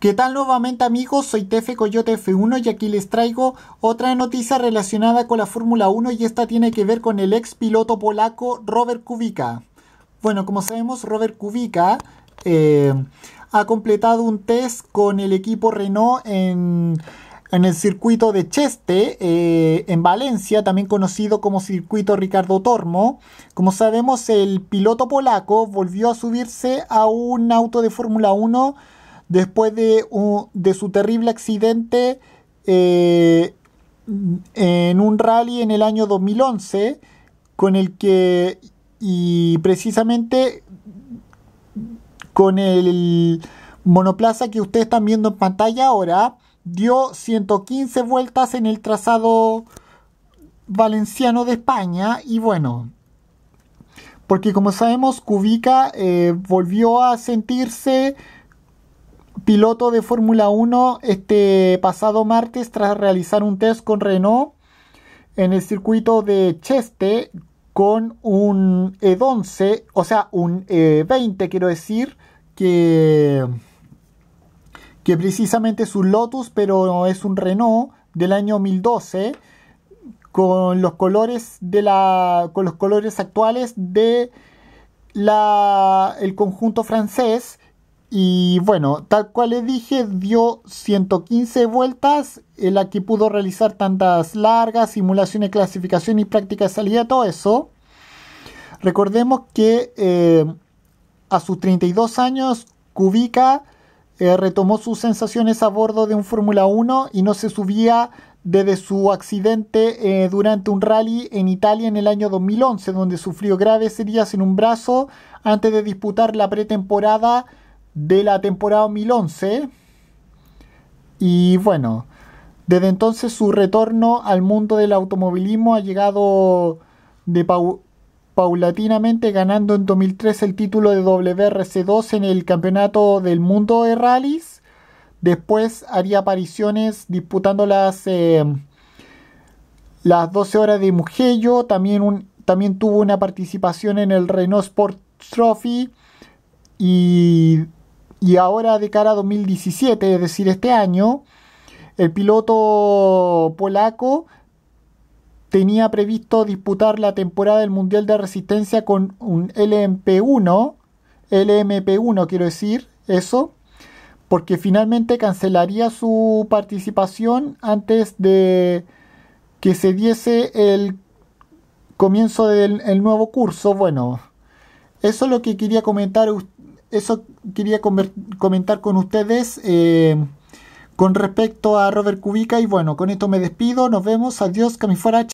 ¿Qué tal nuevamente amigos? Soy Tefe Coyote F1 y aquí les traigo otra noticia relacionada con la Fórmula 1 y esta tiene que ver con el ex piloto polaco Robert Kubica. Bueno, como sabemos Robert Kubica eh, ha completado un test con el equipo Renault en, el circuito de Cheste, eh, en Valencia, también conocido como circuito Ricardo Tormo. Como sabemos el piloto polaco volvió a subirse a un auto de Fórmula 1 después de, su terrible accidente eh, en un rally en el año 2011, con el que, y precisamente con el monoplaza que ustedes están viendo en pantalla ahora, dio 115 vueltas en el trazado valenciano de España y bueno, porque como sabemos, Kubica eh, volvió a sentirse piloto de Fórmula 1 este pasado martes tras realizar un test con Renault en el circuito de Cheste con un E11, o sea, un E20 quiero decir, que, que precisamente es un Lotus, pero es un Renault del año 2012 con los colores de la con los colores actuales de el conjunto francés y bueno, tal cual le dije, dio 115 vueltas, en la que pudo realizar tantas largas, simulaciones, clasificación y prácticas de salida, todo eso. Recordemos que eh, a sus 32 años, Kubica eh, retomó sus sensaciones a bordo de un Fórmula 1 y no se subía desde su accidente eh, durante un rally en Italia en el año 2011, donde sufrió graves heridas en un brazo antes de disputar la pretemporada de la temporada 2011. Y bueno, desde entonces su retorno al mundo del automovilismo ha llegado de paulatinamente ganando en 2003 el título de WRC2 en el Campeonato del Mundo de rallies Después haría apariciones disputando las, eh, las 12 horas de Mugello. También, un, también tuvo una participación en el Renault Sport Trophy y y ahora de cara a 2017, es decir, este año, el piloto polaco tenía previsto disputar la temporada del Mundial de Resistencia con un LMP1, LMP1 quiero decir, eso, porque finalmente cancelaría su participación antes de que se diese el comienzo del nuevo curso. Bueno, eso es lo que quería comentar eso quería comentar con ustedes eh, con respecto a Robert Kubica. Y bueno, con esto me despido. Nos vemos. Adiós, fuera